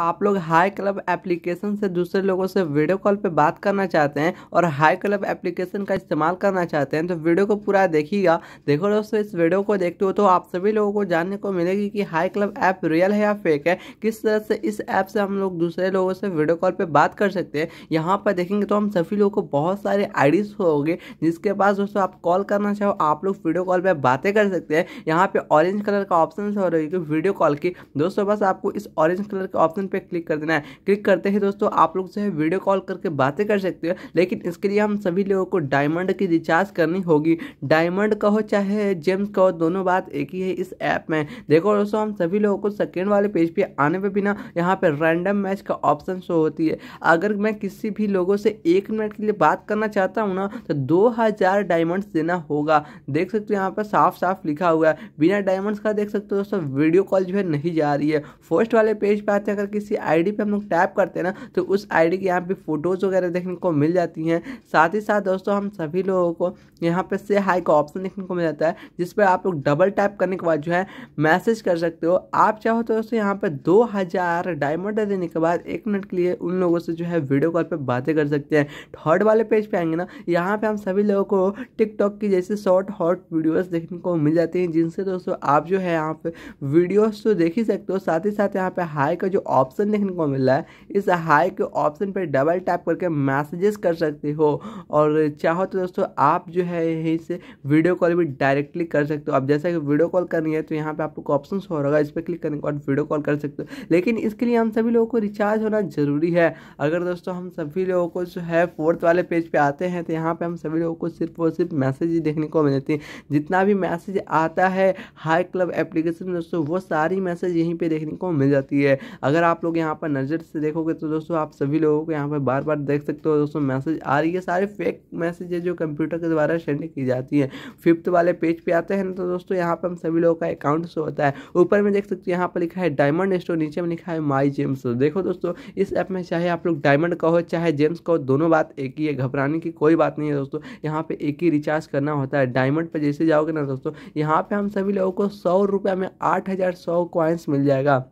आप लोग high club application से दूसरे लोगों से वीडियो कॉल पे बात करना चाहते हैं और हाई क्लब एप्लीकेशन का इस्तेमाल करना चाहते हैं तो वीडियो को पूरा देखिएगा देखो दोस्तों इस वीडियो को देखते हो तो आप सभी लोगों को जानने को मिलेगी कि हाई क्लब ऐप रियल है या फेक है किस तरह से इस ऐप से हम लोग दूसरे लोगों से वीडियो कॉल पर बात कर सकते हैं यहाँ पर देखेंगे तो हम सभी लोगों को बहुत सारे आई होंगे जिसके पास दोस्तों आप कॉल करना चाहो आप लोग वीडियो कॉल पर बातें कर सकते हैं यहाँ पर ऑरेंज कलर का ऑप्शन हो रही है वीडियो कॉल की दोस्तों बस आपको इस ऑरेंज कलर के ऑप्शन ऑप्शन पर क्लिक कर देना है क्लिक करते ही दोस्तों आप लोग जो है वीडियो कॉल करके बातें कर सकते हो लेकिन इसके लिए हम सभी लोगों को डायमंड की रिचार्ज करनी होगी डायमंड का हो चाहे जेम्स का हो दोनों बात एक ही है इस ऐप में देखो दोस्तों हम सभी लोगों को सेकेंड वाले पेज पे आने पे बिना यहाँ पर रैंडम मैच का ऑप्शन शो होती है अगर मैं किसी भी लोगों से एक मिनट के लिए बात करना चाहता हूँ ना तो दो हज़ार डायमंड्स देना होगा देख सकते हो यहाँ पर साफ साफ लिखा हुआ है बिना डायमंड्स का देख सकते हो दोस्तों वीडियो कॉल जो है नहीं जा रही है फर्स्ट वाले पेज पर आते हैं अगर किसी आईडी पे हम लोग टैप करते हैं ना तो उस आईडी की यहाँ पे फ़ोटोज़ वगैरह देखने को मिल जाती हैं साथ ही साथ दोस्तों हम सभी लोगों को यहाँ पे से हाई का ऑप्शन देखने को मिल जाता है जिस पर आप लोग डबल टैप करने के बाद जो है मैसेज कर सकते हो आप चाहो तो दोस्तों यहाँ पर दो हज़ार डायमंड देने के बाद एक मिनट के लिए उन लोगों से जो है वीडियो कॉल पर बातें कर सकते हैं थर्ड वाले पेज पर पे आएंगे ना यहाँ पर हम सभी लोगों को टिकटॉक की जैसे शॉर्ट हॉट वीडियोज़ देखने को मिल जाती हैं जिनसे दोस्तों आप जो है यहाँ पे वीडियोज़ तो देख ही सकते हो साथ ही साथ यहाँ पे हाई का जो ऑप्शन देखने को मिल रहा है इस हाई के ऑप्शन पर डबल टैप करके मैसेजेस कर सकते हो और चाहो तो दोस्तों आप जो है यहीं से वीडियो कॉल भी डायरेक्टली कर सकते हो अब जैसा कि वीडियो कॉल करनी है तो यहाँ पर आपको ऑप्शन हो रहा है इस पर क्लिक करने के बाद वीडियो कॉल कर सकते हो लेकिन इसके लिए हम सभी लोगों को रिचार्ज होना ज़रूरी है अगर दोस्तों हम सभी लोगों को जो है फोर्थ वाले पेज पर आते हैं तो यहाँ पर हम सभी लोगों को सिर्फ और सिर्फ मैसेज ही देखने को जाती हैं जितना भी मैसेज आता है हाई क्लब एप्लीकेशन में दोस्तों वो सारी मैसेज यहीं पर देखने को मिल जाती है अगर आप आप लोग यहाँ पर नज़र से देखोगे तो दोस्तों आप सभी लोगों को यहाँ पर बार बार देख सकते हो दोस्तों मैसेज आ रही है सारे फेक मैसेज है जो कंप्यूटर के द्वारा सेंड की जाती है फिफ्थ वाले पेज पे आते हैं ना तो दोस्तों यहाँ पर हम सभी लोगों का अकाउंट शो होता है ऊपर में देख सकते हो यहाँ पर लिखा है डायमंड स्टोर नीचे में लिखा है माई जेम्स देखो दोस्तों इस ऐप में चाहे आप लोग डायमंड कहो चाहे जेम्स कहो दोनों बात एक ही है घबराने की कोई बात नहीं है दोस्तों यहाँ पर एक ही रिचार्ज करना होता है डायमंड पर जैसे जाओगे ना दोस्तों यहाँ पर हम सभी लोगों को सौ रुपये में आठ हज़ार सौ कॉइन्स मिल जाएगा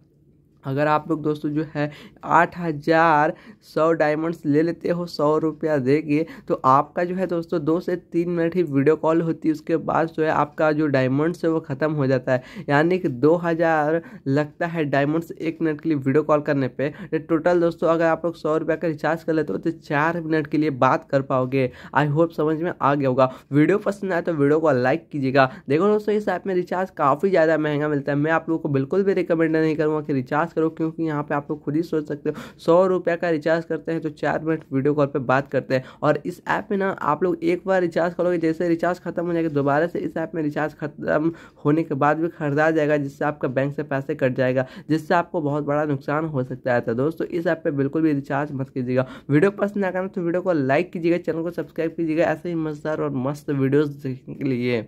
अगर आप लोग दोस्तों जो है आठ हज़ार सौ डायमंड्स ले लेते हो सौ रुपया देके तो आपका जो है दोस्तों दो से तीन मिनट ही वीडियो कॉल होती है उसके बाद जो है आपका जो डायमंड्स है वो ख़त्म हो जाता है यानी कि दो हज़ार लगता है डायमंड्स एक मिनट के लिए वीडियो कॉल करने पे तो टोटल दोस्तों अगर आप लोग सौ रुपया का रिचार्ज कर लेते हो तो चार मिनट के लिए बात कर पाओगे आई होप समझ में आ गया होगा वीडियो पसंद आए तो वीडियो को लाइक कीजिएगा देखो दोस्तों इस ऐप में रिचार्ज काफ़ी ज़्यादा महंगा मिलता है मैं आप लोग को बिल्कुल भी रिकमेंड नहीं करूँगा कि रिचार्ज रिचार्ज करो क्योंकि यहाँ पे आप लोग खुद ही सोच सकते हो सौ रुपये का रिचार्ज करते हैं तो चार मिनट वीडियो कॉल पर बात करते हैं और इस ऐप में ना आप लोग एक बार रिचार्ज करोगे जैसे रिचार्ज खत्म हो जाएगा दोबारा से इस ऐप में रिचार्ज खत्म होने के बाद भी खरीदा जाएगा जिससे आपका बैंक से पैसे कट जाएगा जिससे आपको बहुत बड़ा नुकसान हो सकता है तो दोस्तों इस ऐप पर बिल्कुल भी रिचार्ज मत कीजिएगा वीडियो पसंद आ करना तो वीडियो को लाइक कीजिएगा चैनल को सब्सक्राइब कीजिएगा ऐसे ही मज़ेदार और मस्त वीडियोज़ देखने के लिए